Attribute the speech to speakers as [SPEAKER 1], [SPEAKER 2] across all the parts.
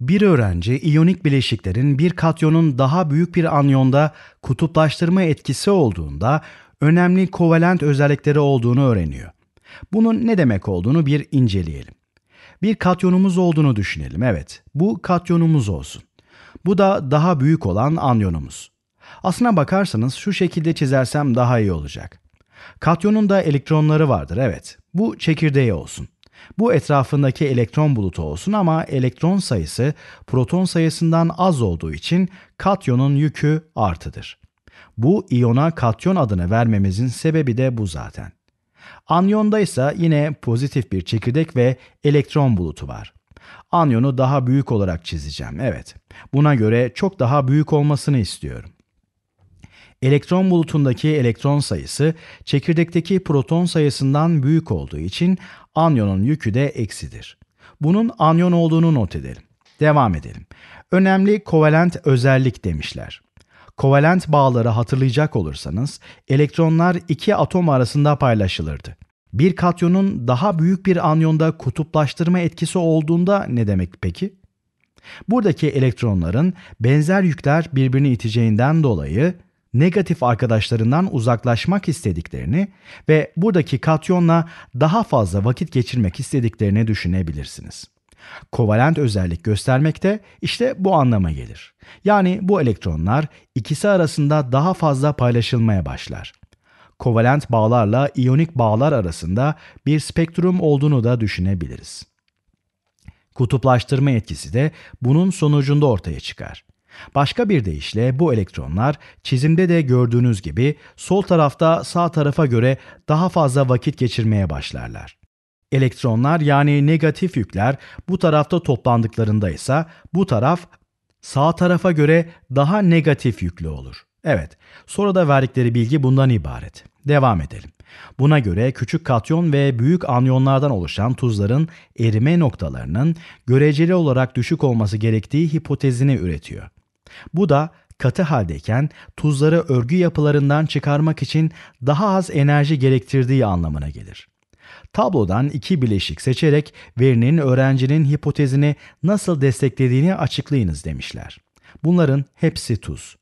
[SPEAKER 1] Bir öğrenci iyonik bileşiklerin bir katyonun daha büyük bir anyonda kutuplaştırma etkisi olduğunda önemli kovalent özellikleri olduğunu öğreniyor. Bunun ne demek olduğunu bir inceleyelim. Bir katyonumuz olduğunu düşünelim. Evet, bu katyonumuz olsun. Bu da daha büyük olan anyonumuz. Aslına bakarsanız şu şekilde çizersem daha iyi olacak. Katyonun da elektronları vardır evet. Bu çekirdeği olsun. Bu etrafındaki elektron bulutu olsun ama elektron sayısı proton sayısından az olduğu için katyonun yükü artıdır. Bu iyona katyon adını vermemizin sebebi de bu zaten. Anyonda ise yine pozitif bir çekirdek ve elektron bulutu var. Anyonu daha büyük olarak çizeceğim, evet. Buna göre çok daha büyük olmasını istiyorum. Elektron bulutundaki elektron sayısı çekirdekteki proton sayısından büyük olduğu için anyonun yükü de eksidir. Bunun anyon olduğunu not edelim. Devam edelim. Önemli kovalent özellik demişler. Kovalent bağları hatırlayacak olursanız elektronlar iki atom arasında paylaşılırdı. Bir katyonun daha büyük bir anyonda kutuplaştırma etkisi olduğunda ne demek peki? Buradaki elektronların benzer yükler birbirini iteceğinden dolayı negatif arkadaşlarından uzaklaşmak istediklerini ve buradaki katyonla daha fazla vakit geçirmek istediklerini düşünebilirsiniz. Kovalent özellik göstermek de işte bu anlama gelir. Yani bu elektronlar ikisi arasında daha fazla paylaşılmaya başlar. Kovalent bağlarla iyonik bağlar arasında bir spektrum olduğunu da düşünebiliriz. Kutuplaştırma etkisi de bunun sonucunda ortaya çıkar. Başka bir deyişle bu elektronlar çizimde de gördüğünüz gibi sol tarafta sağ tarafa göre daha fazla vakit geçirmeye başlarlar. Elektronlar yani negatif yükler bu tarafta toplandıklarında ise bu taraf sağ tarafa göre daha negatif yüklü olur. Evet, sonra da verdikleri bilgi bundan ibaret. Devam edelim. Buna göre küçük katyon ve büyük anyonlardan oluşan tuzların erime noktalarının göreceli olarak düşük olması gerektiği hipotezini üretiyor. Bu da katı haldeyken tuzları örgü yapılarından çıkarmak için daha az enerji gerektirdiği anlamına gelir. Tablodan iki bileşik seçerek verinin öğrencinin hipotezini nasıl desteklediğini açıklayınız demişler. Bunların hepsi tuz.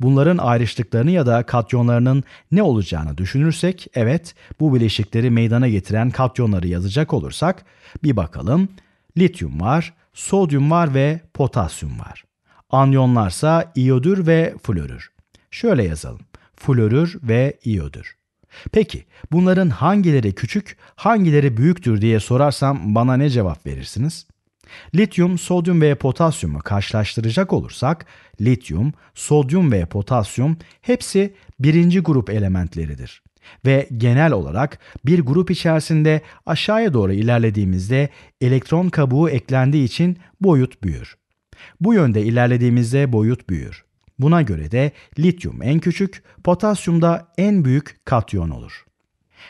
[SPEAKER 1] Bunların ayrıştıklarını ya da katyonlarının ne olacağını düşünürsek, evet bu bileşikleri meydana getiren katyonları yazacak olursak, bir bakalım lityum var, sodyum var ve potasyum var. Anyonlarsa iyodür ve florür. Şöyle yazalım. Florür ve iyodür. Peki bunların hangileri küçük, hangileri büyüktür diye sorarsam bana ne cevap verirsiniz? Lityum, sodyum ve potasyumu karşılaştıracak olursak, lityum, sodyum ve potasyum hepsi birinci grup elementleridir. Ve genel olarak bir grup içerisinde aşağıya doğru ilerlediğimizde elektron kabuğu eklendiği için boyut büyür. Bu yönde ilerlediğimizde boyut büyür. Buna göre de lityum en küçük, potasyum da en büyük katyon olur.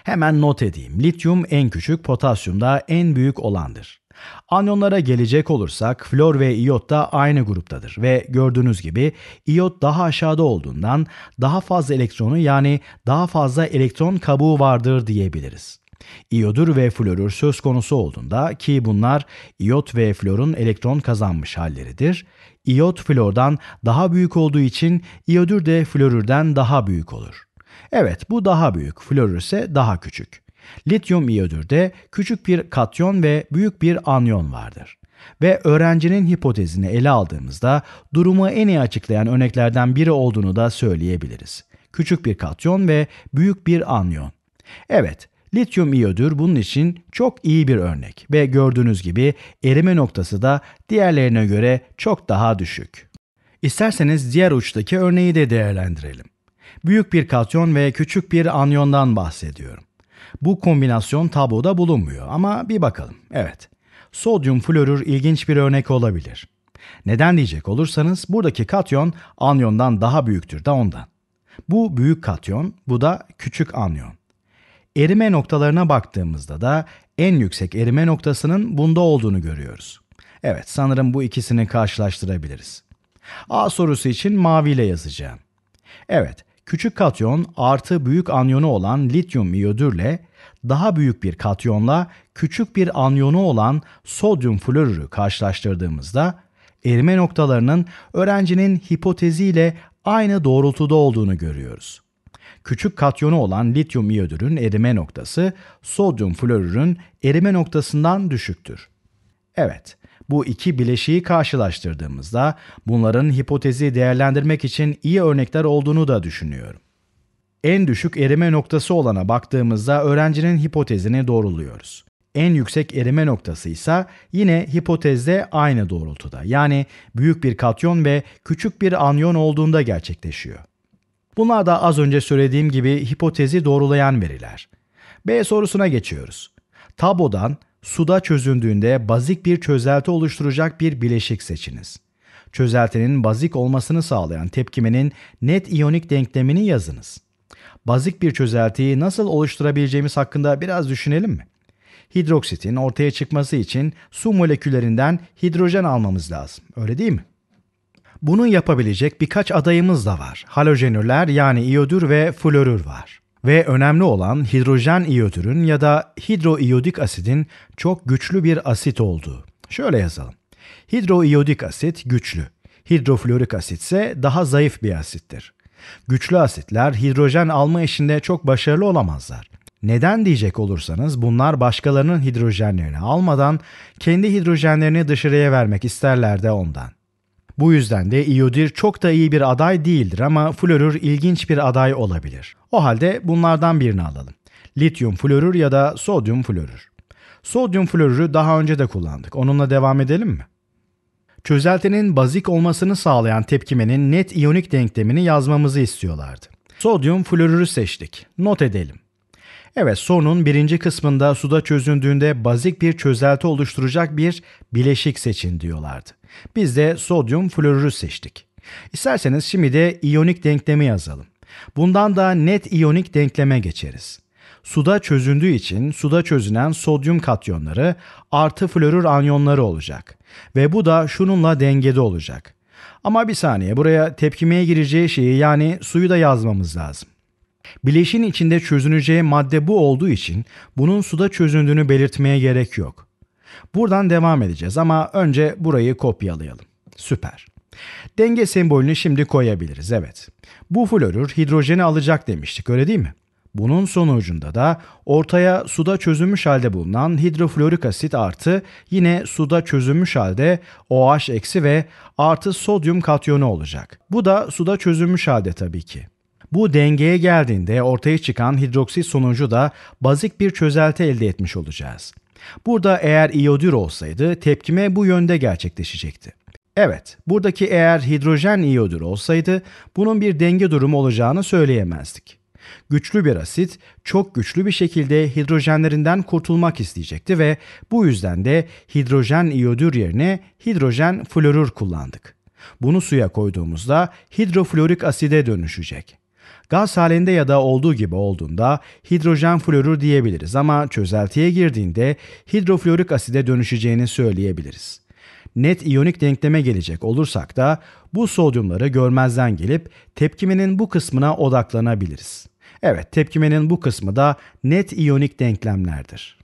[SPEAKER 1] Hemen not edeyim. Lityum en küçük, potasyum da en büyük olandır. Anyonlara gelecek olursak flor ve iot da aynı gruptadır ve gördüğünüz gibi iot daha aşağıda olduğundan daha fazla elektronu yani daha fazla elektron kabuğu vardır diyebiliriz. İyodur ve florür söz konusu olduğunda ki bunlar iyot ve florun elektron kazanmış halleridir. iyot flordan daha büyük olduğu için iyodür de florürden daha büyük olur. Evet bu daha büyük, florür ise daha küçük. Lityum iyodürde küçük bir katyon ve büyük bir anyon vardır. Ve öğrencinin hipotezini ele aldığımızda durumu en iyi açıklayan örneklerden biri olduğunu da söyleyebiliriz. Küçük bir katyon ve büyük bir anyon. Evet, Lityum iyodür bunun için çok iyi bir örnek ve gördüğünüz gibi erime noktası da diğerlerine göre çok daha düşük. İsterseniz diğer uçtaki örneği de değerlendirelim. Büyük bir katyon ve küçük bir anyondan bahsediyorum. Bu kombinasyon tabloda bulunmuyor ama bir bakalım. Evet, sodyum florür ilginç bir örnek olabilir. Neden diyecek olursanız buradaki katyon anyondan daha büyüktür de ondan. Bu büyük katyon, bu da küçük anyon. Erime noktalarına baktığımızda da en yüksek erime noktasının bunda olduğunu görüyoruz. Evet sanırım bu ikisini karşılaştırabiliriz. A sorusu için maviyle yazacağım. Evet, küçük katyon artı büyük anyonu olan lityum iyodürle daha büyük bir katyonla küçük bir anyonu olan sodyum florürü karşılaştırdığımızda erime noktalarının öğrencinin hipoteziyle aynı doğrultuda olduğunu görüyoruz küçük katyonu olan lityum iyodürün erime noktası sodyum florürün erime noktasından düşüktür. Evet, bu iki bileşiği karşılaştırdığımızda bunların hipotezi değerlendirmek için iyi örnekler olduğunu da düşünüyorum. En düşük erime noktası olana baktığımızda öğrencinin hipotezini doğruluyoruz. En yüksek erime noktası ise yine hipotezde aynı doğrultuda yani büyük bir katyon ve küçük bir anyon olduğunda gerçekleşiyor. Bunlar da az önce söylediğim gibi hipotezi doğrulayan veriler. B sorusuna geçiyoruz. Tabodan suda çözündüğünde bazik bir çözelti oluşturacak bir bileşik seçiniz. Çözeltinin bazik olmasını sağlayan tepkimenin net iyonik denklemini yazınız. Bazik bir çözeltiyi nasıl oluşturabileceğimiz hakkında biraz düşünelim mi? Hidroksitin ortaya çıkması için su moleküllerinden hidrojen almamız lazım. Öyle değil mi? Bunu yapabilecek birkaç adayımız da var. Halojenürler yani iyodür ve florür var. Ve önemli olan hidrojen iyodürün ya da hidroiyodik asidin çok güçlü bir asit olduğu. Şöyle yazalım. Hidroiyodik asit güçlü. Hidroflorik asit ise daha zayıf bir asittir. Güçlü asitler hidrojen alma işinde çok başarılı olamazlar. Neden diyecek olursanız bunlar başkalarının hidrojenlerini almadan kendi hidrojenlerini dışarıya vermek isterler de ondan. Bu yüzden de Iodir çok da iyi bir aday değildir ama florür ilginç bir aday olabilir. O halde bunlardan birini alalım. Lityum florür ya da sodyum florür. Sodyum florürü daha önce de kullandık. Onunla devam edelim mi? Çözeltinin bazik olmasını sağlayan tepkimenin net iyonik denklemini yazmamızı istiyorlardı. Sodyum florürü seçtik. Not edelim. Evet sorunun birinci kısmında suda çözündüğünde bazik bir çözelti oluşturacak bir bileşik seçin diyorlardı. Biz de sodyum florürü seçtik. İsterseniz şimdi de iyonik denklemi yazalım. Bundan da net iyonik denkleme geçeriz. Suda çözündüğü için suda çözünen sodyum katyonları artı florür anyonları olacak. Ve bu da şununla dengede olacak. Ama bir saniye buraya tepkimeye gireceği şeyi yani suyu da yazmamız lazım. Bileşin içinde çözüneceği madde bu olduğu için bunun suda çözündüğünü belirtmeye gerek yok. Buradan devam edeceğiz ama önce burayı kopyalayalım. Süper. Denge sembolünü şimdi koyabiliriz evet. Bu florür hidrojeni alacak demiştik öyle değil mi? Bunun sonucunda da ortaya suda çözülmüş halde bulunan hidroflorik asit artı yine suda çözülmüş halde OH eksi ve artı sodyum katyonu olacak. Bu da suda çözülmüş halde tabii ki. Bu dengeye geldiğinde ortaya çıkan hidroksil sonucu da bazik bir çözelti elde etmiş olacağız. Burada eğer iyodür olsaydı tepkime bu yönde gerçekleşecekti. Evet, buradaki eğer hidrojen iyodür olsaydı bunun bir denge durumu olacağını söyleyemezdik. Güçlü bir asit çok güçlü bir şekilde hidrojenlerinden kurtulmak isteyecekti ve bu yüzden de hidrojen iyodür yerine hidrojen florür kullandık. Bunu suya koyduğumuzda hidroflorik aside dönüşecek. Gaz halinde ya da olduğu gibi olduğunda hidrojen florür diyebiliriz ama çözeltiye girdiğinde hidroflorik aside dönüşeceğini söyleyebiliriz. Net iyonik denkleme gelecek olursak da bu sodyumları görmezden gelip tepkimenin bu kısmına odaklanabiliriz. Evet, tepkimenin bu kısmı da net iyonik denklemlerdir.